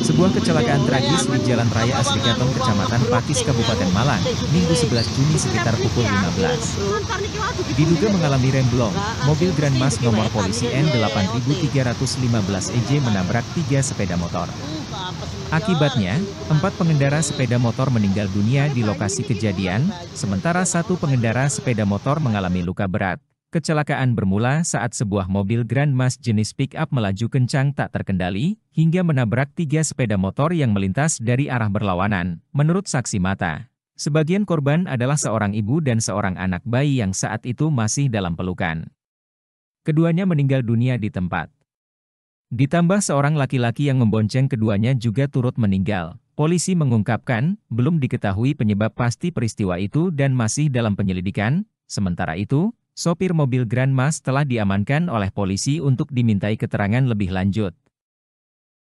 Sebuah kecelakaan iya, tragis di Jalan iya. Raya Gatong, Kecamatan Pakis, Kabupaten Malang, Minggu 11 Juni sekitar pukul 15. Diduga mengalami remblong, mobil Grand Mas nomor polisi N8315EJ e menabrak tiga sepeda motor. Akibatnya, empat pengendara sepeda motor meninggal dunia di lokasi kejadian, sementara satu pengendara sepeda motor mengalami luka berat. Kecelakaan bermula saat sebuah mobil Grand Mas jenis pick-up melaju kencang tak terkendali, hingga menabrak tiga sepeda motor yang melintas dari arah berlawanan, menurut saksi mata. Sebagian korban adalah seorang ibu dan seorang anak bayi yang saat itu masih dalam pelukan. Keduanya meninggal dunia di tempat. Ditambah seorang laki-laki yang membonceng keduanya juga turut meninggal. Polisi mengungkapkan, belum diketahui penyebab pasti peristiwa itu dan masih dalam penyelidikan, sementara itu, Sopir mobil Grandmas telah diamankan oleh polisi untuk dimintai keterangan lebih lanjut.